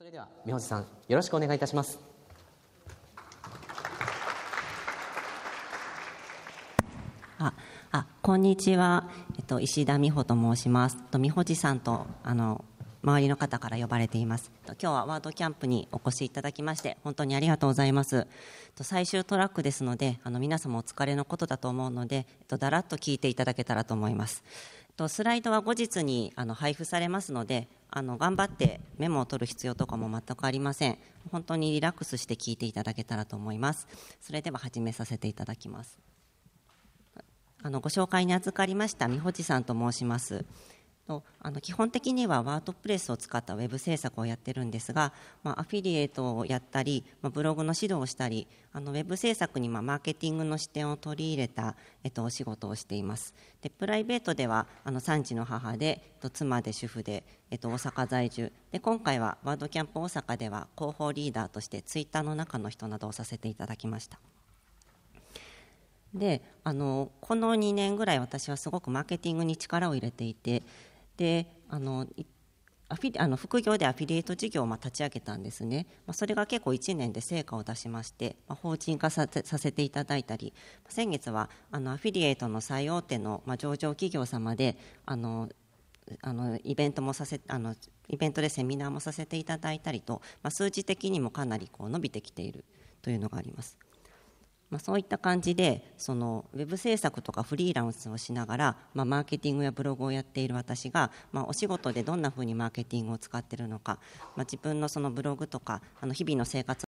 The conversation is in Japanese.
それでは、三星さん、よろしくお願いいたします。あ、あ、こんにちは。えっと、石田美穂と申します。と、美穂寺さんと、あの、周りの方から呼ばれています。今日はワードキャンプにお越しいただきまして、本当にありがとうございます。と最終トラックですので、あの皆様お疲れのことだと思うので、とだらっと聞いていただけたらと思います。とスライドは後日にあの配布されますので、あの頑張ってメモを取る必要とかも全くありません本当にリラックスして聞いていただけたらと思いますそれでは始めさせていただきますあのご紹介に預かりました美穂地さんと申しますとあの基本的にはワードプレスを使ったウェブ制作をやってるんですが、まあ、アフィリエイトをやったり、まあ、ブログの指導をしたりあのウェブ制作にまあマーケティングの視点を取り入れた、えっと、お仕事をしていますでプライベートではあの3児の母で、えっと、妻で主婦で、えっと、大阪在住で今回はワードキャンプ大阪では広報リーダーとしてツイッターの中の人などをさせていただきましたであのこの2年ぐらい私はすごくマーケティングに力を入れていてであのアフィあの副業でアフィリエイト事業をまあ立ち上げたんですね、まあ、それが結構1年で成果を出しまして、まあ、法人化させていただいたり先月はあのアフィリエイトの最大手のまあ上場企業様であのあのイベントもさせあのイベントでセミナーもさせていただいたりと、まあ、数字的にもかなりこう伸びてきているというのがあります。まあ、そういった感じでそのウェブ制作とかフリーランスをしながら、まあ、マーケティングやブログをやっている私が、まあ、お仕事でどんなふうにマーケティングを使っているのか、まあ、自分のそのブログとかあの日々の生活